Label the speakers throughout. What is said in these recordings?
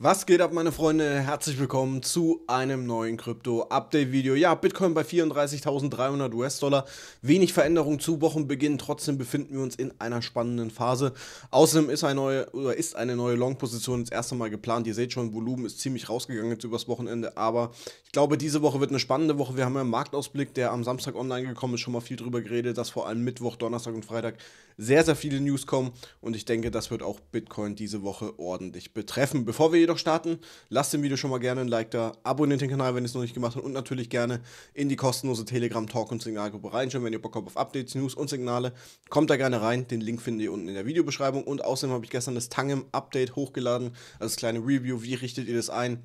Speaker 1: Was geht ab, meine Freunde? Herzlich willkommen zu einem neuen Krypto-Update-Video. Ja, Bitcoin bei 34.300 US-Dollar. Wenig Veränderung zu Wochenbeginn. Trotzdem befinden wir uns in einer spannenden Phase. Außerdem ist eine neue, oder ist eine neue Long-Position das erste Mal geplant. Ihr seht schon, Volumen ist ziemlich rausgegangen jetzt übers Wochenende. Aber ich glaube, diese Woche wird eine spannende Woche. Wir haben ja einen Marktausblick, der am Samstag online gekommen ist. Schon mal viel drüber geredet, dass vor allem Mittwoch, Donnerstag und Freitag sehr, sehr viele News kommen. Und ich denke, das wird auch Bitcoin diese Woche ordentlich betreffen. Bevor wir jedoch starten. Lasst dem Video schon mal gerne ein Like da, abonniert den Kanal, wenn ihr es noch nicht gemacht habt und natürlich gerne in die kostenlose Telegram-Talk- und Signalgruppe reinschauen, wenn ihr Bock habt auf Updates, News und Signale. Kommt da gerne rein, den Link findet ihr unten in der Videobeschreibung und außerdem habe ich gestern das Tangem-Update hochgeladen, also das kleine Review, wie richtet ihr das ein,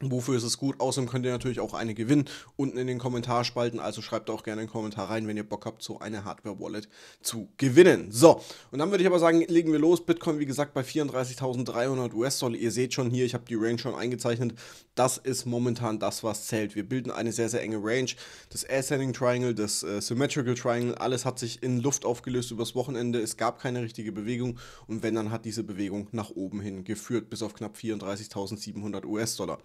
Speaker 1: Wofür ist es gut? Außerdem könnt ihr natürlich auch eine gewinnen unten in den Kommentarspalten. Also schreibt auch gerne einen Kommentar rein, wenn ihr Bock habt, so eine Hardware-Wallet zu gewinnen. So, und dann würde ich aber sagen, legen wir los. Bitcoin, wie gesagt, bei 34.300 US-Dollar. Ihr seht schon hier, ich habe die Range schon eingezeichnet. Das ist momentan das, was zählt. Wir bilden eine sehr, sehr enge Range. Das Ascending Triangle, das äh, Symmetrical Triangle, alles hat sich in Luft aufgelöst übers Wochenende. Es gab keine richtige Bewegung. Und wenn, dann hat diese Bewegung nach oben hin geführt, bis auf knapp 34.700 US-Dollar.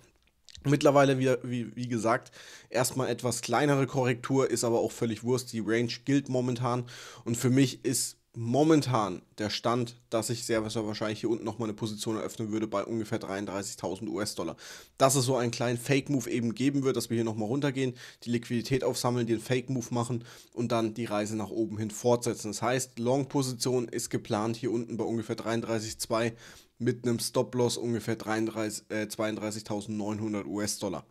Speaker 1: Mittlerweile, wie, wie, wie gesagt, erstmal etwas kleinere Korrektur, ist aber auch völlig Wurst. Die Range gilt momentan. Und für mich ist momentan der Stand, dass ich sehr wahrscheinlich hier unten nochmal eine Position eröffnen würde bei ungefähr 33.000 US-Dollar. Dass es so einen kleinen Fake-Move eben geben wird, dass wir hier nochmal runtergehen, die Liquidität aufsammeln, den Fake-Move machen und dann die Reise nach oben hin fortsetzen. Das heißt, Long-Position ist geplant hier unten bei ungefähr 33.2 mit einem Stop-Loss ungefähr äh, 32.900 US-Dollar.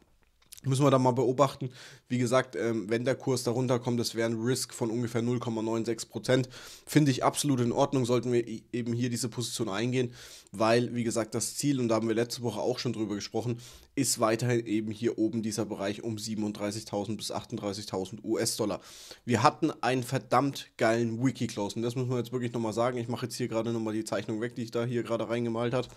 Speaker 1: Müssen wir da mal beobachten. Wie gesagt, ähm, wenn der Kurs darunter kommt, das wäre ein Risk von ungefähr 0,96%. Finde ich absolut in Ordnung, sollten wir e- eben hier diese Position eingehen, weil, wie gesagt, das Ziel, und da haben wir letzte Woche auch schon drüber gesprochen, ist weiterhin eben hier oben dieser Bereich um 37.000 bis 38.000 US-Dollar. Wir hatten einen verdammt geilen Wiki-Close, und das muss man jetzt wirklich nochmal sagen. Ich mache jetzt hier gerade nochmal die Zeichnung weg, die ich da hier gerade reingemalt habe.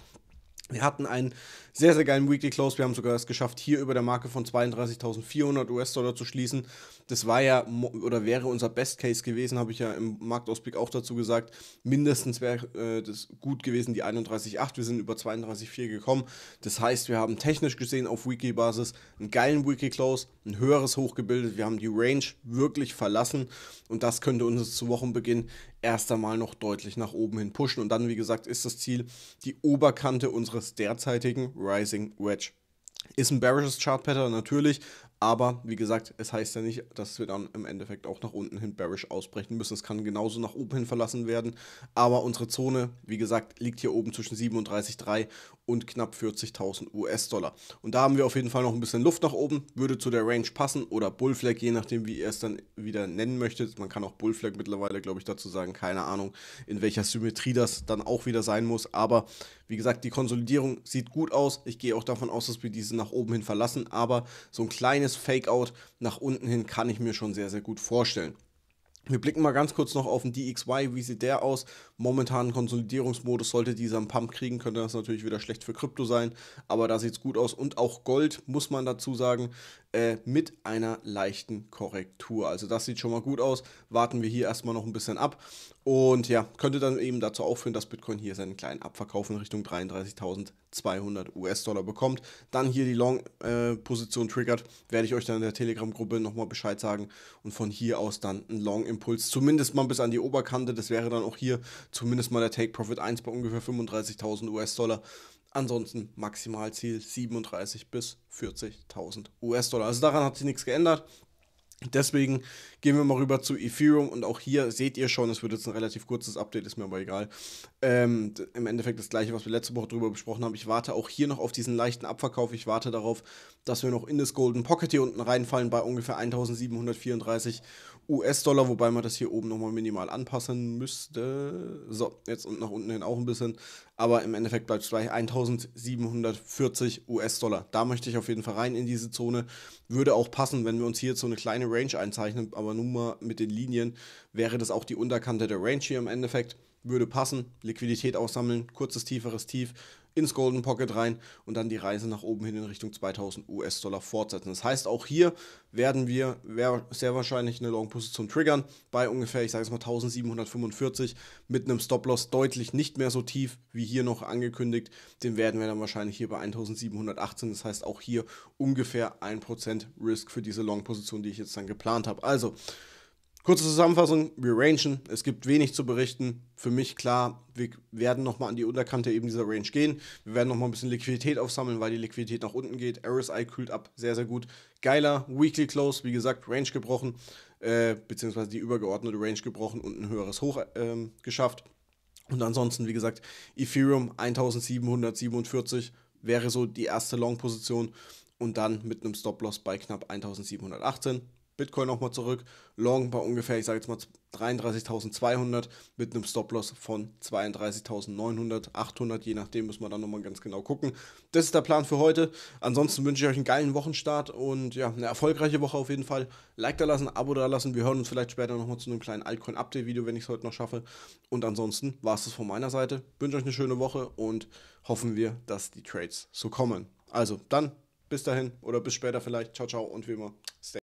Speaker 1: Wir hatten einen sehr, sehr geilen Weekly Close. Wir haben sogar es geschafft, hier über der Marke von 32.400 US-Dollar zu schließen. Das war ja oder wäre unser Best Case gewesen, habe ich ja im Marktausblick auch dazu gesagt. Mindestens wäre äh, das gut gewesen, die 31.8. Wir sind über 32.4 gekommen. Das heißt, wir haben technisch gesehen auf Weekly-Basis einen geilen Weekly Close, ein höheres Hoch gebildet. Wir haben die Range wirklich verlassen und das könnte uns zu Wochenbeginn erst einmal noch deutlich nach oben hin pushen. Und dann, wie gesagt, ist das Ziel die Oberkante unseres ihres derzeitigen Rising Wedge. Ist ein bearishes Chart Pattern natürlich, aber wie gesagt, es heißt ja nicht, dass wir dann im Endeffekt auch nach unten hin bearish ausbrechen müssen. Es kann genauso nach oben hin verlassen werden. Aber unsere Zone, wie gesagt, liegt hier oben zwischen 37,3 und knapp 40.000 US-Dollar. Und da haben wir auf jeden Fall noch ein bisschen Luft nach oben. Würde zu der Range passen oder Bullflag, je nachdem, wie ihr es dann wieder nennen möchtet. Man kann auch Bullflag mittlerweile, glaube ich, dazu sagen. Keine Ahnung, in welcher Symmetrie das dann auch wieder sein muss. Aber wie gesagt, die Konsolidierung sieht gut aus. Ich gehe auch davon aus, dass wir diese nach oben hin verlassen. Aber so ein kleines kleines Fake-Out nach unten hin kann ich mir schon sehr, sehr gut vorstellen. Wir blicken mal ganz kurz noch auf den DXY. Wie sieht der aus? Momentan Konsolidierungsmodus. Sollte dieser einen Pump kriegen, könnte das natürlich wieder schlecht für Krypto sein. Aber da sieht es gut aus. Und auch Gold, muss man dazu sagen, äh, mit einer leichten Korrektur. Also das sieht schon mal gut aus. Warten wir hier erstmal noch ein bisschen ab. Und ja, könnte dann eben dazu aufführen, dass Bitcoin hier seinen kleinen Abverkauf in Richtung 33.200 US-Dollar bekommt. Dann hier die Long-Position äh, triggert, werde ich euch dann in der Telegram-Gruppe nochmal Bescheid sagen. Und von hier aus dann einen Long-Impuls, zumindest mal bis an die Oberkante. Das wäre dann auch hier zumindest mal der Take-Profit 1 bei ungefähr 35.000 US-Dollar. Ansonsten Maximalziel 37 bis 40.000 US-Dollar. Also daran hat sich nichts geändert. Deswegen gehen wir mal rüber zu Ethereum und auch hier seht ihr schon, es wird jetzt ein relativ kurzes Update, ist mir aber egal. Ähm, Im Endeffekt das gleiche, was wir letzte Woche drüber besprochen haben. Ich warte auch hier noch auf diesen leichten Abverkauf. Ich warte darauf, dass wir noch in das Golden Pocket hier unten reinfallen bei ungefähr 1734 US-Dollar, wobei man das hier oben nochmal minimal anpassen müsste. So, jetzt und nach unten hin auch ein bisschen. Aber im Endeffekt bleibt es gleich 1740 US-Dollar. Da möchte ich auf jeden Fall rein in diese Zone. Würde auch passen, wenn wir uns hier so eine kleine Range einzeichnen. Aber nun mal mit den Linien wäre das auch die Unterkante der Range hier im Endeffekt würde passen. Liquidität aussammeln, kurzes tieferes Tief ins Golden Pocket rein und dann die Reise nach oben hin in Richtung 2000 US-Dollar fortsetzen. Das heißt, auch hier werden wir sehr wahrscheinlich eine Long-Position triggern bei ungefähr, ich sage es mal, 1745 mit einem Stop-Loss deutlich nicht mehr so tief wie hier noch angekündigt. Den werden wir dann wahrscheinlich hier bei 1718. Das heißt, auch hier ungefähr 1% Risk für diese Long-Position, die ich jetzt dann geplant habe. Also, Kurze Zusammenfassung, wir rangen, es gibt wenig zu berichten. Für mich klar, wir werden nochmal an die Unterkante eben dieser Range gehen. Wir werden nochmal ein bisschen Liquidität aufsammeln, weil die Liquidität nach unten geht. RSI kühlt ab, sehr, sehr gut. Geiler Weekly Close, wie gesagt, Range gebrochen, äh, beziehungsweise die übergeordnete Range gebrochen und ein höheres Hoch äh, geschafft. Und ansonsten, wie gesagt, Ethereum 1747 wäre so die erste Long-Position und dann mit einem Stop-Loss bei knapp 1718 Bitcoin nochmal zurück, long bei ungefähr, ich sage jetzt mal 33.200 mit einem Stop-Loss von 32.900, 800, je nachdem müssen wir dann nochmal ganz genau gucken. Das ist der Plan für heute. Ansonsten wünsche ich euch einen geilen Wochenstart und ja, eine erfolgreiche Woche auf jeden Fall. Like da lassen, Abo da lassen. Wir hören uns vielleicht später nochmal zu einem kleinen Altcoin-Update-Video, wenn ich es heute noch schaffe. Und ansonsten war es das von meiner Seite. Wünsche euch eine schöne Woche und hoffen wir, dass die Trades so kommen. Also dann bis dahin oder bis später vielleicht. Ciao, ciao und wie immer, stay.